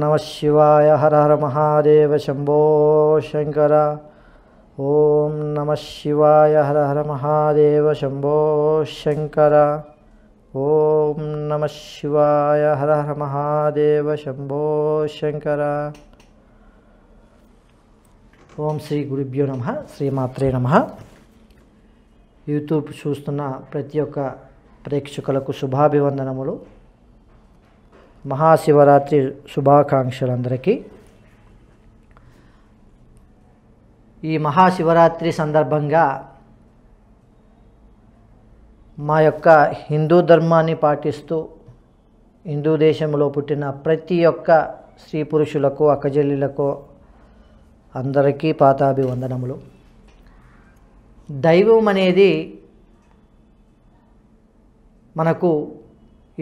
నమ శివాయ హర హర మహాదేవ శంభో శంకర ఓం నమ శివాయ హర హర మహాదేవ శంభో శంకర ఓం నమ శివాయ హర హర మహాదేవ శంభో శంకర ఓం శ్రీ గురుభ్యో నమ శ్రీమాత్రే నమ యూట్యూబ్ చూస్తున్న ప్రతి ఒక్క ప్రేక్షకులకు శుభాభివందనములు మహాశివరాత్రి శుభాకాంక్షలు అందరికీ ఈ మహాశివరాత్రి సందర్భంగా మా యొక్క హిందూ ధర్మాన్ని పాటిస్తూ హిందూ దేశంలో పుట్టిన ప్రతి ఒక్క స్త్రీ పురుషులకు అక్కజల్లులకు అందరికీ పాతాభివందనములు దైవం అనేది మనకు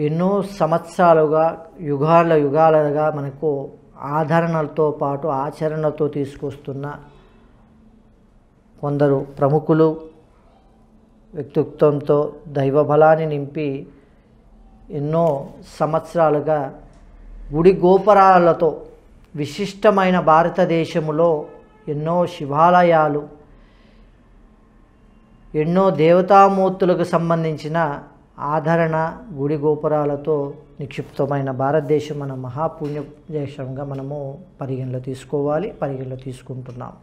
ఎన్నో సంవత్సరాలుగా యుగాల యుగాలుగా మనకు ఆదరణలతో పాటు ఆచరణతో తీసుకొస్తున్న కొందరు ప్రముఖులు వ్యక్తిత్వంతో దైవబలాన్ని నింపి ఎన్నో సంవత్సరాలుగా గుడి గోపురాలతో విశిష్టమైన భారతదేశములో ఎన్నో శివాలయాలు ఎన్నో దేవతామూర్తులకు సంబంధించిన ఆదరణ గుడి గోపురాలతో నిక్షిప్తమైన భారతదేశం మన మహాపుణ్య దేశంగా మనము పరిగణలో తీసుకోవాలి పరిగణలో తీసుకుంటున్నాం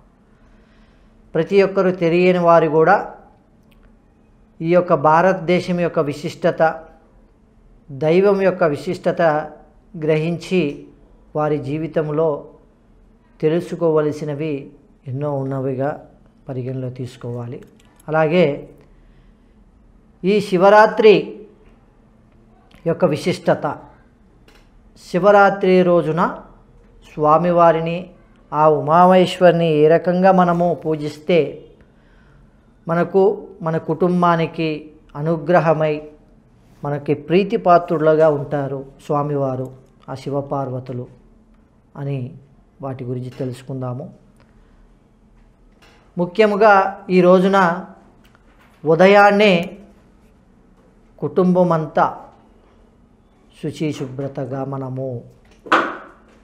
ప్రతి ఒక్కరు తెలియని వారు కూడా ఈ యొక్క భారతదేశం యొక్క విశిష్టత దైవం యొక్క విశిష్టత గ్రహించి వారి జీవితంలో తెలుసుకోవలసినవి ఎన్నో ఉన్నవిగా పరిగణలో తీసుకోవాలి అలాగే ఈ శివరాత్రి యొక్క విశిష్టత శివరాత్రి రోజున స్వామివారిని ఆ ఉమామహేశ్వరిని ఏ రకంగా మనము పూజిస్తే మనకు మన కుటుంబానికి అనుగ్రహమై మనకి ప్రీతిపాత్రులుగా ఉంటారు స్వామివారు ఆ శివపార్వతులు అని వాటి గురించి తెలుసుకుందాము ముఖ్యముగా ఈ రోజున ఉదయాన్నే కుటుంబమంతా శుచి శుభ్రతగా మనము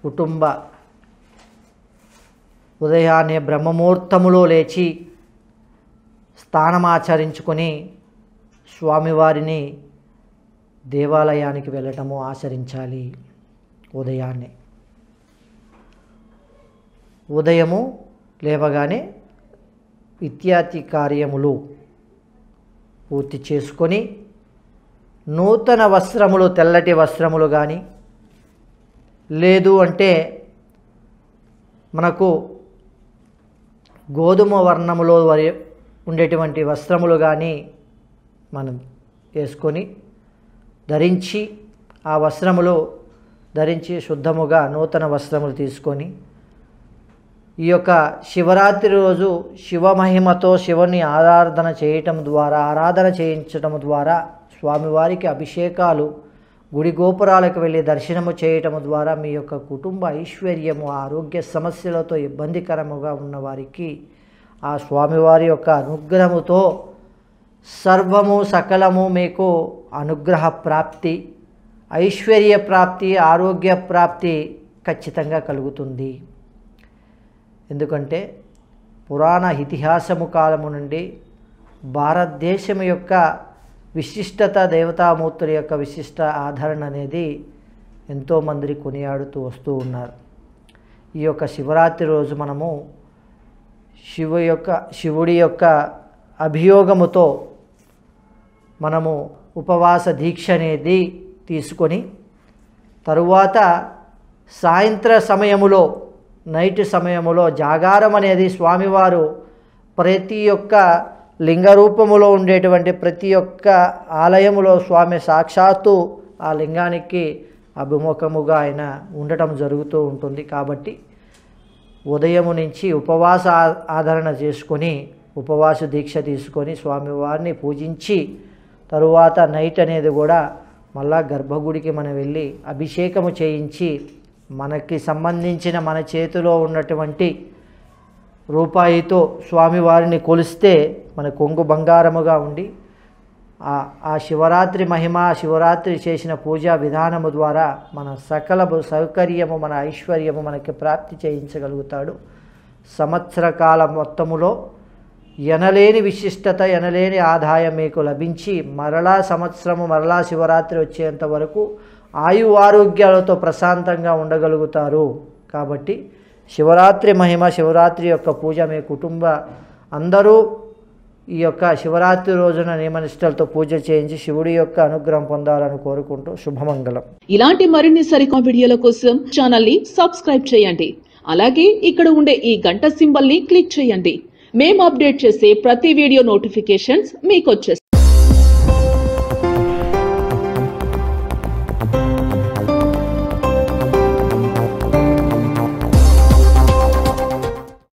కుటుంబ ఉదయాన్నే బ్రహ్మముహూర్తములో లేచి స్థానమాచరించుకొని స్వామివారిని దేవాలయానికి వెళ్ళటము ఆచరించాలి ఉదయాన్నే ఉదయము లేవగానే ఇత్యాది కార్యములు పూర్తి చేసుకొని నూతన వస్త్రములు తెల్లటి వస్త్రములు కానీ లేదు అంటే మనకు గోధుమ వర్ణములో వరి ఉండేటువంటి వస్త్రములు కానీ మనం వేసుకొని ధరించి ఆ వస్త్రములు ధరించి శుద్ధముగా నూతన వస్త్రములు తీసుకొని ఈ యొక్క శివరాత్రి రోజు శివమహిమతో శివుని ఆరాధన చేయటం ద్వారా ఆరాధన చేయించడం ద్వారా స్వామివారికి అభిషేకాలు గుడి గోపురాలకు వెళ్ళి దర్శనము చేయటము ద్వారా మీ యొక్క కుటుంబ ఐశ్వర్యము ఆరోగ్య సమస్యలతో ఇబ్బందికరముగా ఉన్నవారికి ఆ స్వామివారి యొక్క అనుగ్రహముతో సర్వము సకలము మీకు అనుగ్రహ ప్రాప్తి ఐశ్వర్య ప్రాప్తి ఆరోగ్య ప్రాప్తి ఖచ్చితంగా కలుగుతుంది ఎందుకంటే పురాణ ఇతిహాసము కాలము నుండి భారతదేశం యొక్క విశిష్టత దేవతామూర్తుల యొక్క విశిష్ట ఆదరణ అనేది ఎంతోమంది కొనియాడుతూ వస్తూ ఉన్నారు ఈ యొక్క శివరాత్రి రోజు మనము శివు యొక్క శివుడి యొక్క అభియోగముతో మనము ఉపవాస దీక్ష అనేది తీసుకొని తరువాత సాయంత్ర సమయములో నైట్ సమయములో జాగారం అనేది స్వామివారు ప్రతి ఒక్క లింగ రూపములో ఉండేటువంటి ప్రతి ఒక్క ఆలయములో స్వామి సాక్షాత్తు ఆ లింగానికి అభిముఖముగా ఆయన ఉండటం జరుగుతూ ఉంటుంది కాబట్టి ఉదయము నుంచి ఉపవాస ఆదరణ చేసుకొని ఉపవాస దీక్ష తీసుకొని స్వామివారిని పూజించి తరువాత నైట్ అనేది కూడా మళ్ళా గర్భగుడికి మనం వెళ్ళి అభిషేకము చేయించి మనకి సంబంధించిన మన చేతిలో ఉన్నటువంటి రూపాయితో స్వామివారిని కొలిస్తే మన కొంగు బంగారముగా ఉండి ఆ శివరాత్రి మహిమ శివరాత్రి చేసిన పూజా విధానము ద్వారా మన సకల సౌకర్యము మన ఐశ్వర్యము మనకి ప్రాప్తి చేయించగలుగుతాడు సంవత్సర కాలం మొత్తములో ఎనలేని విశిష్టత ఎనలేని ఆదాయం మీకు లభించి మరలా సంవత్సరము మరలా శివరాత్రి వచ్చేంత వరకు ఆయు ఆరోగ్యాలతో ప్రశాంతంగా ఉండగలుగుతారు కాబట్టి శివరాత్రి మహిమ శివరాత్రి యొక్క పూజ మీ కుటుంబ అందరూ ఈ యొక్క శివరాత్రి రోజున నియమనిష్టలతో పూజ చేయించి శివుడి యొక్క అనుగ్రహం పొందాలని కోరుకుంటూ శుభమంగళం ఇలాంటి మరిన్ని సరికా వీడియోల కోసం ఛానల్ ని సబ్స్క్రైబ్ చేయండి అలాగే ఇక్కడ ఉండే ఈ గంట సింబల్ ని క్లిక్ చేయండి మేము అప్డేట్ చేసే ప్రతి వీడియో నోటిఫికేషన్స్ మీకు